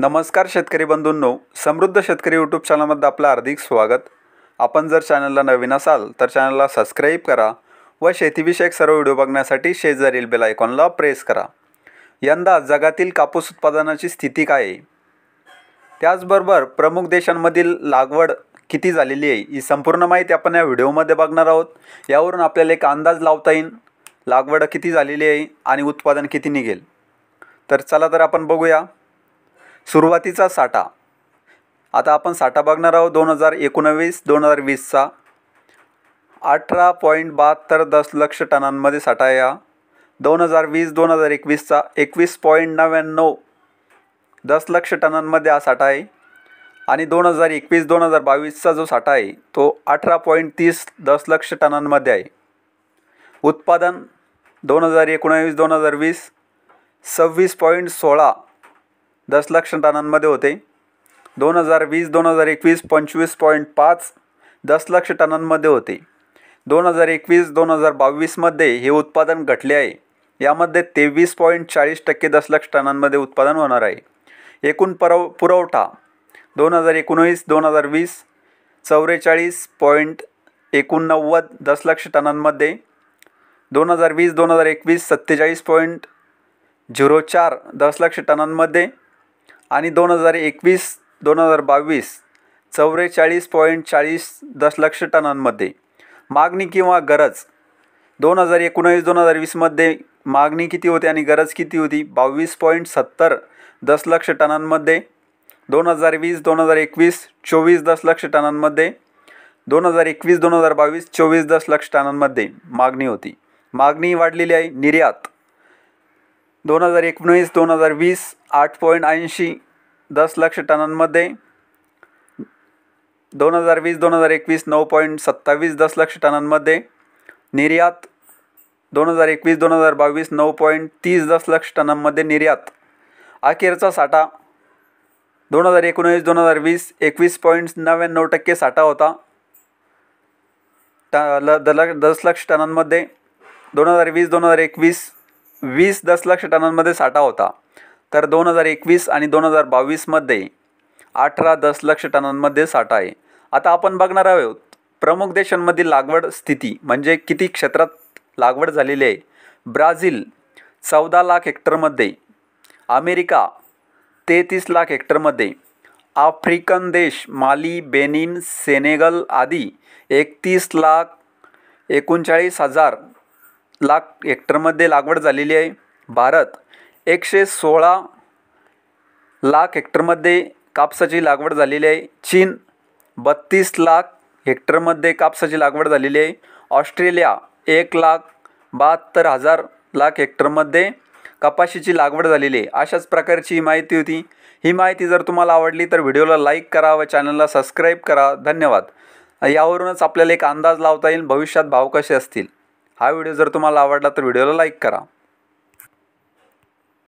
नमस्कार शेतकरी बंधूंनो समृद्ध शेतकरी यूट्यूब चॅनलमध्ये आपलं हार्दिक स्वागत आपण जर चॅनलला नवीन असाल तर चॅनलला सबस्क्राईब करा व शेतीविषयक सर्व व्हिडिओ बघण्यासाठी शेजारील बेल आयकॉनला प्रेस करा यंदा जगातील कापूस उत्पादनाची स्थिती काय आहे त्याचबरोबर प्रमुख देशांमधील लागवड किती झालेली आहे ही संपूर्ण माहिती आपण या व्हिडिओमध्ये बघणार आहोत यावरून आपल्याला एक अंदाज लावता येईल लागवड किती झालेली आहे आणि उत्पादन किती निघेल तर चला तर आपण बघूया सुरुवातीचा साठा आता आपण साठा बघणार आहोत दोन हजार एकोणवीस दोन हजार वीसचा अठरा पॉईंट बहात्तर लक्ष टनांमध्ये साठा या दोन हजार वीस दोन हजार एकवीसचा एकवीस पॉईंट नव्याण्णव दस लक्ष टनांमध्ये हा साठा आहे आणि दोन हजार एकवीस दोन हजार बावीसचा जो साठा आहे तो अठरा पॉईंट तीस दशलक्ष टनांमध्ये आहे उत्पादन दोन हजार एकोणावीस दोन हजार वीस सव्वीस पॉईंट सोळा दस लक्ष टनांमध्ये होते दोन हजार वीस दोन हजार एकवीस पंचवीस पॉईंट पाच दस लक्ष टनांमध्ये होते दोन हजार एकवीस दोन हजार बावीसमध्ये हे उत्पादन घटले आहे यामध्ये तेवीस पॉईंट चाळीस टक्के दशलक्ष टनांमध्ये उत्पादन होणार आहे एकूण पर पुरवठा दोन हजार एकोणवीस दोन हजार वीस चौवेचाळीस पॉईंट एकोणनव्वद दशलक्ष टनांमध्ये दोन हजार वीस दोन हजार एकवीस सत्तेचाळीस पॉईंट झिरो चार दशलक्ष टनांमध्ये आणि दोन हजार एकवीस दोन हजार बावीस चौवेचाळीस पॉईंट चाळीस दशलक्ष टनांमध्ये मागणी किंवा गरज दोन हजार एकोणावीस दोन हजार वीसमध्ये मागणी किती होती आणि गरज किती होती बावीस पॉईंट सत्तर दशलक्ष टनांमध्ये दोन हजार वीस दोन हजार एकवीस चोवीस दशलक्ष टनांमध्ये दोन हजार एकवीस दोन हजार बावीस चोवीस दशलक्ष टनांमध्ये मागणी होती मागणी वाढलेली आहे निर्यात दोन हजार एकोणीस दोन हजार वीस आठ पॉईंट ऐंशी दस लक्ष टनांमध्ये दोन हजार वीस दोन हजार एकवीस नऊ पॉईंट सत्तावीस दस लक्ष टनांमध्ये निर्यात दोन हजार एकवीस दोन हजार बावीस नऊ पॉईंट तीस दस लक्ष टनांमध्ये निर्यात अखेरचा साठा दोन हजार एकोणीस दोन हजार वीस एकवीस पॉईंट नव्याण्णव टक्के साठा होता ट ल दस लक्ष टनांमध्ये दोन हजार वीस दोन हजार एकवीस वीस दशलक्ष टनांमध्ये साठा होता तर दोन हजार एकवीस आणि दोन हजार बावीसमध्ये अठरा दशलक्ष टनांमध्ये साठा आहे आता आपण बघणार आहोत प्रमुख देशांमधील लागवड स्थिती म्हणजे किती क्षेत्रात लागवड झालेली आहे ब्राझील चौदा लाख हेक्टरमध्ये अमेरिका तेहतीस लाख हेक्टरमध्ये आफ्रिकन देश माली बेनिन सेनेगल आदी एकतीस लाख एकोणचाळीस हजार लाख हेक्टरमध्ये लागवड झालेली आहे भारत एकशे सोळा लाख हेक्टरमध्ये कापसाची लागवड झालेली आहे चीन बत्तीस लाख हेक्टरमध्ये कापसाची लागवड झालेली आहे ऑस्ट्रेलिया एक लाख बहात्तर हजार लाख हेक्टरमध्ये कपाशीची लागवड झालेली आहे अशाच प्रकारची माहिती होती ही माहिती जर तुम्हाला आवडली तर व्हिडिओला लाईक करा व चॅनलला सबस्क्राईब करा धन्यवाद यावरूनच आपल्याला एक अंदाज लावता येईल भविष्यात भाव कसे असतील हा व्हिडिओ जर तुम्हाला आवडला तर व्हिडिओला लाईक करा